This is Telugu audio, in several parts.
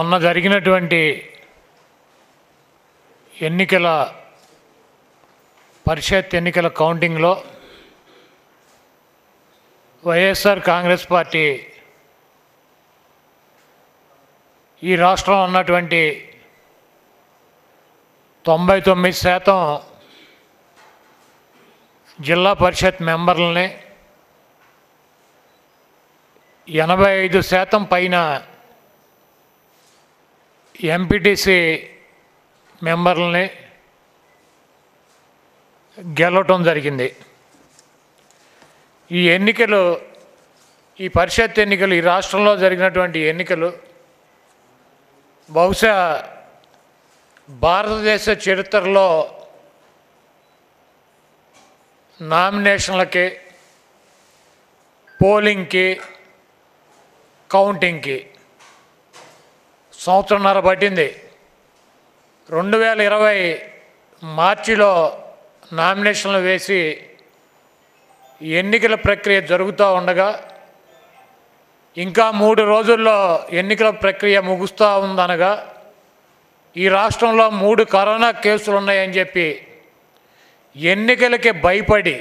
మొన్న జరిగినటువంటి ఎన్నికల పరిషత్ ఎన్నికల కౌంటింగ్లో వైఎస్ఆర్ కాంగ్రెస్ పార్టీ ఈ రాష్ట్రంలో ఉన్నటువంటి తొంభై తొమ్మిది శాతం జిల్లా పరిషత్ మెంబర్లని ఎనభై ఐదు శాతం పైన ఎంపీటీసీ మెంబర్లని గెలవటం జరిగింది ఈ ఎన్నికలు ఈ పరిషత్ ఎన్నికలు ఈ రాష్ట్రంలో జరిగినటువంటి ఎన్నికలు బహుశా భారతదేశ చరిత్రలో నామినేషన్లకి పోలింగ్కి కౌంటింగ్కి సంవత్సరంన్నర పట్టింది రెండు వేల ఇరవై మార్చిలో నామినేషన్లు వేసి ఎన్నికల ప్రక్రియ జరుగుతూ ఉండగా ఇంకా మూడు రోజుల్లో ఎన్నికల ప్రక్రియ ముగుస్తూ ఉందనగా ఈ రాష్ట్రంలో మూడు కరోనా కేసులు ఉన్నాయని చెప్పి ఎన్నికలకి భయపడి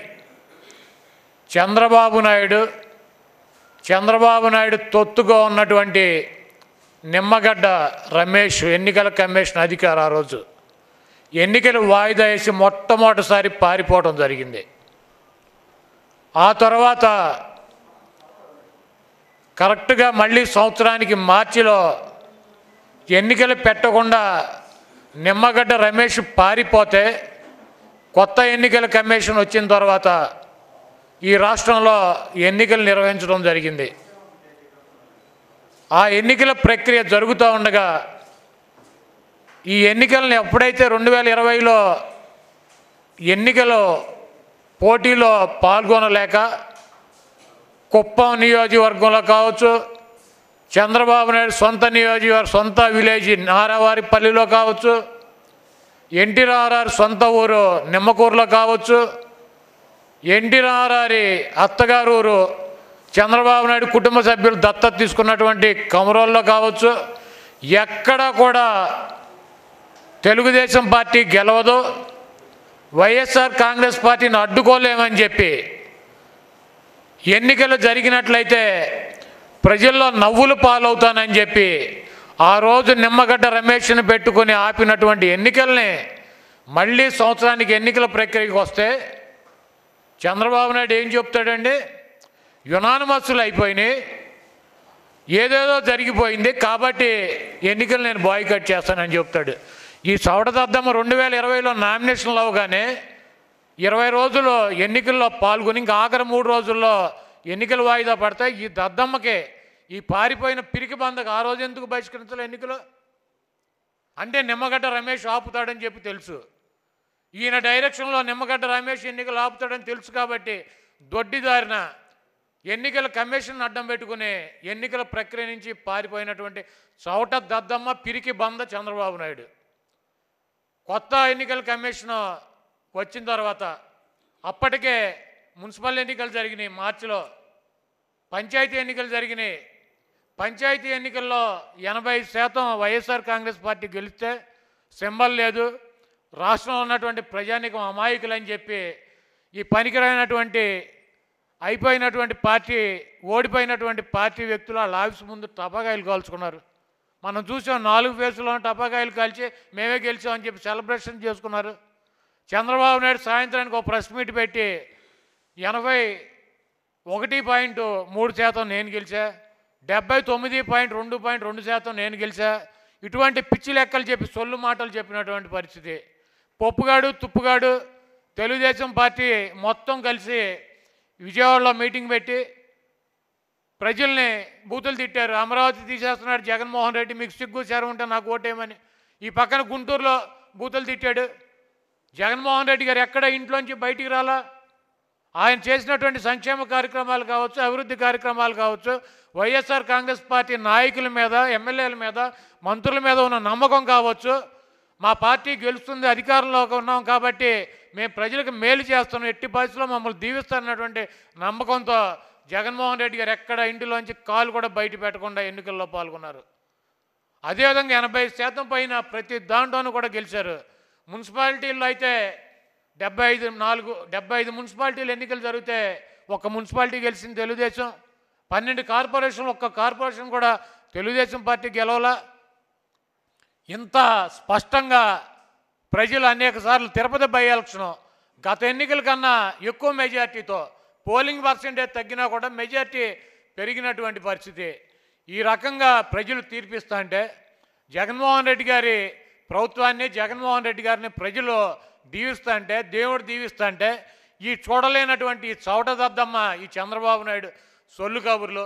చంద్రబాబు నాయుడు చంద్రబాబు నాయుడు తొత్తుగా ఉన్నటువంటి నిమ్మగడ్డ రమేష్ ఎన్నికల కమిషన్ అధికారు ఆ రోజు ఎన్నికలు వాయిదా వేసి మొట్టమొదటిసారి పారిపోవడం జరిగింది ఆ తర్వాత కరెక్ట్గా మళ్ళీ సంవత్సరానికి మార్చిలో ఎన్నికలు పెట్టకుండా నిమ్మగడ్డ రమేష్ పారిపోతే కొత్త ఎన్నికల కమిషన్ వచ్చిన తర్వాత ఈ రాష్ట్రంలో ఎన్నికలు నిర్వహించడం జరిగింది ఆ ఎన్నికల ప్రక్రియ జరుగుతూ ఉండగా ఈ ఎన్నికలను ఎప్పుడైతే రెండు వేల ఇరవైలో ఎన్నికలు పోటీలో పాల్గొనలేక కుప్పం నియోజకవర్గంలో కావచ్చు చంద్రబాబు నాయుడు సొంత నియోజకవర్గ సొంత విలేజ్ నారావారిపల్లిలో కావచ్చు ఎన్టీ రామారావు సొంత ఊరు నిమ్మకూరులో కావచ్చు ఎన్టీ రామారావు అత్తగారు ఊరు చంద్రబాబు నాయుడు కుటుంబ సభ్యులు దత్తత తీసుకున్నటువంటి కమరోల్లో కావచ్చు ఎక్కడా కూడా తెలుగుదేశం పార్టీ గెలవదు వైఎస్ఆర్ కాంగ్రెస్ పార్టీని అడ్డుకోలేమని చెప్పి ఎన్నికలు జరిగినట్లయితే ప్రజల్లో నవ్వులు పాలవుతానని చెప్పి ఆ రోజు నిమ్మగడ్డ రమేష్ని పెట్టుకుని ఆపినటువంటి ఎన్నికల్ని మళ్ళీ సంవత్సరానికి ఎన్నికల ప్రక్రియకి వస్తే చంద్రబాబు నాయుడు ఏం చెప్తాడండి యునానమస్సులు అయిపోయినాయి ఏదేదో జరిగిపోయింది కాబట్టి ఎన్నికలు నేను బాయ్కట్ చేస్తానని చెప్తాడు ఈ దద్దమ్మ రెండు వేల ఇరవైలో నామినేషన్లు అవగానే ఇరవై రోజులు ఎన్నికల్లో పాల్గొని ఇంకా ఆఖరి మూడు రోజుల్లో ఎన్నికలు వాయిదా పడతాయి ఈ దద్దమ్మకే ఈ పారిపోయిన పిరికి బందకు ఆ రోజు ఎందుకు బహిష్కరించాలి ఎన్నికలు అంటే నిమ్మగడ్డ రమేష్ ఆపుతాడని చెప్పి తెలుసు ఈయన డైరెక్షన్లో నిమ్మగడ్డ రమేష్ ఎన్నికలు ఆపుతాడని తెలుసు కాబట్టి దొడ్డిదారిన ఎన్నికల కమిషన్ అడ్డం పెట్టుకునే ఎన్నికల ప్రక్రియ నుంచి పారిపోయినటువంటి చౌట దద్దమ్మ పిరికి బంద చంద్రబాబు నాయుడు కొత్త ఎన్నికల కమిషన్ వచ్చిన తర్వాత అప్పటికే మున్సిపల్ ఎన్నికలు జరిగినాయి మార్చిలో పంచాయతీ ఎన్నికలు జరిగినాయి పంచాయతీ ఎన్నికల్లో ఎనభై శాతం వైఎస్ఆర్ కాంగ్రెస్ పార్టీ గెలిస్తే సింబల్ లేదు రాష్ట్రంలో ఉన్నటువంటి ప్రజానికం అని చెప్పి ఈ పనికిరైనటువంటి అయిపోయినటువంటి పార్టీ ఓడిపోయినటువంటి పార్టీ వ్యక్తులు ఆ ఆఫీస్ ముందు టపాకాయలు కాల్చుకున్నారు మనం చూసాం నాలుగు ఫేసులో టపాకాయలు కాల్చి మేమే గెలిచామని చెప్పి సెలబ్రేషన్ చేసుకున్నారు చంద్రబాబు నాయుడు సాయంత్రానికి ఒక ప్రెస్ మీట్ పెట్టి ఎనభై ఒకటి పాయింట్ మూడు శాతం నేను గెలిచా డెబ్బై తొమ్మిది పాయింట్ రెండు పాయింట్ రెండు శాతం నేను గెలిచా ఇటువంటి పిచ్చి లెక్కలు చెప్పి సొల్లు మాటలు చెప్పినటువంటి పరిస్థితి పప్పుగాడు తుప్పుగాడు తెలుగుదేశం పార్టీ మొత్తం కలిసి విజయవాడలో మీటింగ్ పెట్టి ప్రజల్ని బూతులు తిట్టారు అమరావతి తీసేస్తున్నాడు జగన్మోహన్ రెడ్డి మీకు సిగ్గు ఉంటే నాకు ఓటేమని ఈ పక్కన గుంటూరులో బూతులు తిట్టాడు జగన్మోహన్ రెడ్డి గారు ఎక్కడ ఇంట్లోంచి బయటికి రాలా ఆయన చేసినటువంటి సంక్షేమ కార్యక్రమాలు కావచ్చు అభివృద్ధి కార్యక్రమాలు కావచ్చు వైఎస్ఆర్ కాంగ్రెస్ పార్టీ నాయకుల మీద ఎమ్మెల్యేల మీద మంత్రుల మీద ఉన్న నమ్మకం కావచ్చు మా పార్టీ గెలుస్తుంది అధికారంలోకి ఉన్నాం కాబట్టి మేము ప్రజలకు మేలు చేస్తున్నాం ఎట్టి పరిస్థితుల్లో మమ్మల్ని దీవిస్తారన్నటువంటి నమ్మకంతో జగన్మోహన్ రెడ్డి గారు ఎక్కడ ఇంటిలోంచి కాలు కూడా బయట పెట్టకుండా ఎన్నికల్లో పాల్గొన్నారు అదేవిధంగా ఎనభై శాతం పైన ప్రతి దాంట్లోనూ కూడా గెలిచారు మున్సిపాలిటీల్లో అయితే డెబ్బై ఐదు నాలుగు డెబ్బై ఐదు మున్సిపాలిటీలు ఎన్నికలు జరిగితే ఒక మున్సిపాలిటీ గెలిచింది తెలుగుదేశం పన్నెండు కార్పొరేషన్ ఒక్క కార్పొరేషన్ కూడా తెలుగుదేశం పార్టీ గెలవలా ఇంత స్పష్టంగా ప్రజలు అనేక సార్లు తిరుపతి బై ఎలక్షన్ గత ఎన్నికల కన్నా ఎక్కువ మెజార్టీతో పోలింగ్ పర్సంటేజ్ తగ్గినా కూడా మెజార్టీ పెరిగినటువంటి పరిస్థితి ఈ రకంగా ప్రజలు తీర్పిస్తా అంటే జగన్మోహన్ రెడ్డి గారి ప్రభుత్వాన్ని జగన్మోహన్ రెడ్డి గారిని ప్రజలు దీవిస్తా అంటే దేవుడు దీవిస్తా అంటే ఈ చూడలేనటువంటి ఈ చౌట దద్దమ్మ ఈ చంద్రబాబు నాయుడు సొల్లు కబుర్లు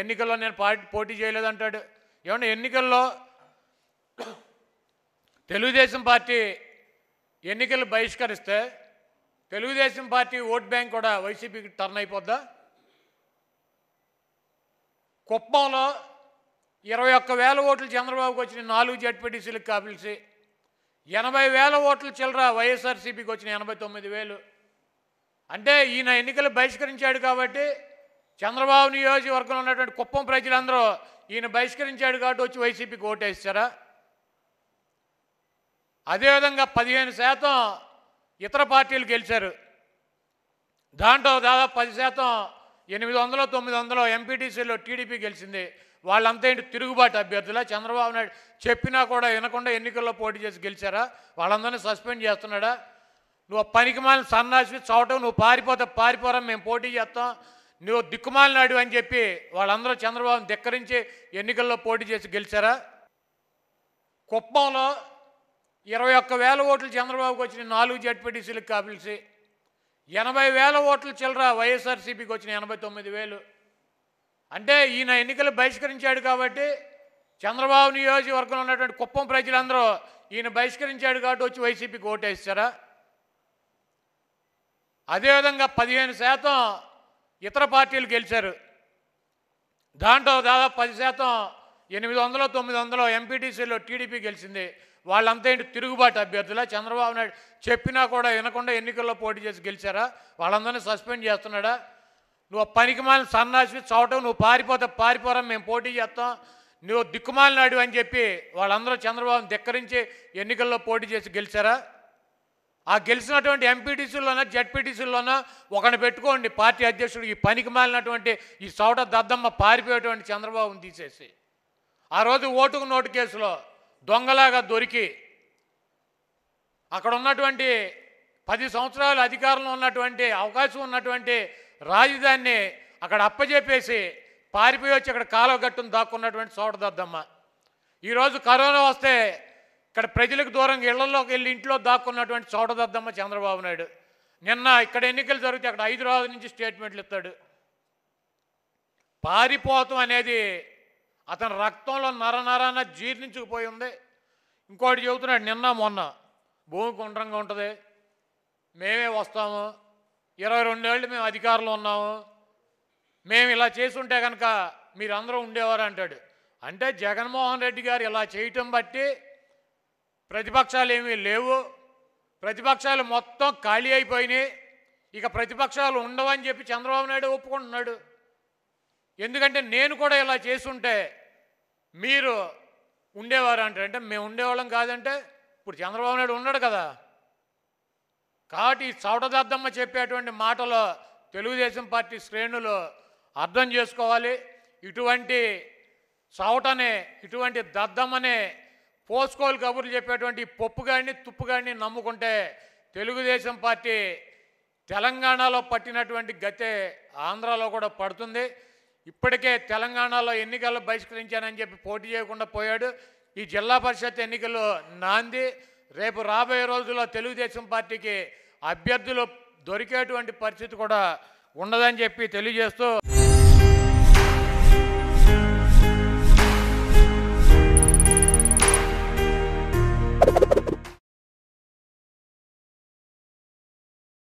ఎన్నికల్లో నేను పార్టీ పోటీ చేయలేదంటాడు ఏమన్నా ఎన్నికల్లో తెలుగుదేశం పార్టీ ఎన్నికలు బహిష్కరిస్తే తెలుగుదేశం పార్టీ ఓట్ బ్యాంక్ కూడా వైసీపీకి టర్న్ అయిపోద్దా కుప్పంలో ఇరవై ఒక్క వేల ఓట్లు చంద్రబాబుకి వచ్చిన నాలుగు జడ్పీటీసీలకు కాపిల్సి ఎనభై వేల ఓట్లు చిల్లర వైఎస్ఆర్సీపీకి వచ్చిన ఎనభై తొమ్మిది వేలు అంటే ఈయన ఎన్నికలు బహిష్కరించాడు కాబట్టి చంద్రబాబు నియోజకవర్గంలో ఉన్నటువంటి కుప్పం ప్రజలందరూ ఈయన బహిష్కరించాడు కాబట్టి వచ్చి వైసీపీకి ఓటేస్తారా అదేవిధంగా పదిహేను శాతం ఇతర పార్టీలు గెలిచారు దాంట్లో దాదాపు పది శాతం ఎనిమిది వందలు తొమ్మిది వందలు ఎంపీటీసీలో టీడీపీ గెలిచింది వాళ్ళంతా ఏంటి తిరుగుబాటు అభ్యర్థుల చంద్రబాబు నాయుడు చెప్పినా కూడా వినకుండా ఎన్నికల్లో పోటీ చేసి గెలిచారా వాళ్ళందరినీ సస్పెండ్ చేస్తున్నాడా నువ్వు పనికి మాలిన సన్నాసి చవటం నువ్వు పారిపోతే పారిపోరా మేము పోటీ చేస్తాం నువ్వు దిక్కుమాలినాడు అని చెప్పి వాళ్ళందరూ చంద్రబాబుని ధిక్కరించి ఎన్నికల్లో పోటీ చేసి గెలిచారా కుప్పంలో ఇరవై ఒక్క వేల ఓట్లు చంద్రబాబుకి వచ్చిన నాలుగు జడ్పీటీసీలకు కాపిల్సి ఎనభై వేల ఓట్లు చిల్లర వైఎస్ఆర్సీపీకి వచ్చిన ఎనభై తొమ్మిది వేలు అంటే ఈయన ఎన్నికలు బహిష్కరించాడు కాబట్టి చంద్రబాబు నియోజకవర్గంలో ఉన్నటువంటి కుప్పం ప్రజలందరూ ఈయన బహిష్కరించాడు కాబట్టి వచ్చి వైసీపీకి ఓటేస్తారా అదేవిధంగా పదిహేను శాతం ఇతర పార్టీలు గెలిచారు దాంట్లో దాదాపు పది శాతం ఎనిమిది వందలు తొమ్మిది వందలు ఎంపీటీసీలో టీడీపీ గెలిచింది వాళ్ళంతా ఏంటి తిరుగుబాటు అభ్యర్థులా చంద్రబాబు నాయుడు చెప్పినా కూడా వినకుండా ఎన్నికల్లో పోటీ చేసి గెలిచారా వాళ్ళందరినీ సస్పెండ్ చేస్తున్నాడా నువ్వు మాలిన సన్నాసి చోట నువ్వు పారిపోతే పారిపోరా మేము పోటీ చేస్తాం నువ్వు దిక్కుమాలినాడు అని చెప్పి వాళ్ళందరూ చంద్రబాబును ధిక్కరించి ఎన్నికల్లో పోటీ చేసి గెలిచారా ఆ గెలిచినటువంటి ఎంపీటీసీలోనో జడ్పీటీసీలోనో ఒకని పెట్టుకోండి పార్టీ అధ్యక్షుడు ఈ పనికి మాలినటువంటి ఈ చౌట దద్దమ్మ పారిపోయేటువంటి చంద్రబాబును తీసేసి ఆ రోజు ఓటుకు నోటు కేసులో దొంగలాగా దొరికి అక్కడ ఉన్నటువంటి పది సంవత్సరాలు అధికారంలో ఉన్నటువంటి అవకాశం ఉన్నటువంటి రాజధానిని అక్కడ అప్పజెప్పేసి పారిపోయి వచ్చి అక్కడ కాలువ గట్టును దాక్కున్నటువంటి సోడదద్దమ్మ ఈరోజు కరోనా వస్తే ఇక్కడ ప్రజలకు దూరంగా ఇళ్లలోకి వెళ్ళి ఇంట్లో దాక్కున్నటువంటి చోటదద్దమ్మ చంద్రబాబు నాయుడు నిన్న ఇక్కడ ఎన్నికలు జరిగితే అక్కడ హైదరాబాద్ నుంచి స్టేట్మెంట్లు ఇస్తాడు పారిపోతం అనేది అతని రక్తంలో నరనరాన జీర్ణించుకుపోయి ఉంది ఇంకోటి చెబుతున్నాడు నిన్న మొన్న భూమి గుండ్రంగా ఉంటుంది మేమే వస్తాము ఇరవై రెండేళ్ళు మేము అధికారంలో ఉన్నాము మేము ఇలా ఉంటే కనుక మీరందరూ ఉండేవారు అంటాడు అంటే జగన్మోహన్ రెడ్డి గారు ఇలా చేయటం బట్టి ప్రతిపక్షాలు ఏమీ లేవు ప్రతిపక్షాలు మొత్తం ఖాళీ అయిపోయినాయి ఇక ప్రతిపక్షాలు ఉండవని చెప్పి చంద్రబాబు నాయుడు ఒప్పుకుంటున్నాడు ఎందుకంటే నేను కూడా ఇలా చేసుంటే మీరు ఉండేవారు అంటే అంటే మేము ఉండేవాళ్ళం కాదంటే ఇప్పుడు చంద్రబాబు నాయుడు ఉన్నాడు కదా కాబట్టి ఈ చౌటదద్దమ్మ చెప్పేటువంటి మాటలో తెలుగుదేశం పార్టీ శ్రేణులు అర్థం చేసుకోవాలి ఇటువంటి చౌటనే ఇటువంటి దద్దమ్మనే పోసుకోలు కబుర్లు చెప్పేటువంటి తుప్పు తుప్పుగాడిని నమ్ముకుంటే తెలుగుదేశం పార్టీ తెలంగాణలో పట్టినటువంటి గతే ఆంధ్రాలో కూడా పడుతుంది ఇప్పటికే తెలంగాణలో ఎన్నికల్లో బహిష్కరించానని చెప్పి పోటీ చేయకుండా పోయాడు ఈ జిల్లా పరిషత్ ఎన్నికలు నాంది రేపు రాబోయే రోజుల్లో తెలుగుదేశం పార్టీకి అభ్యర్థులు దొరికేటువంటి పరిస్థితి కూడా ఉండదని చెప్పి తెలియజేస్తూ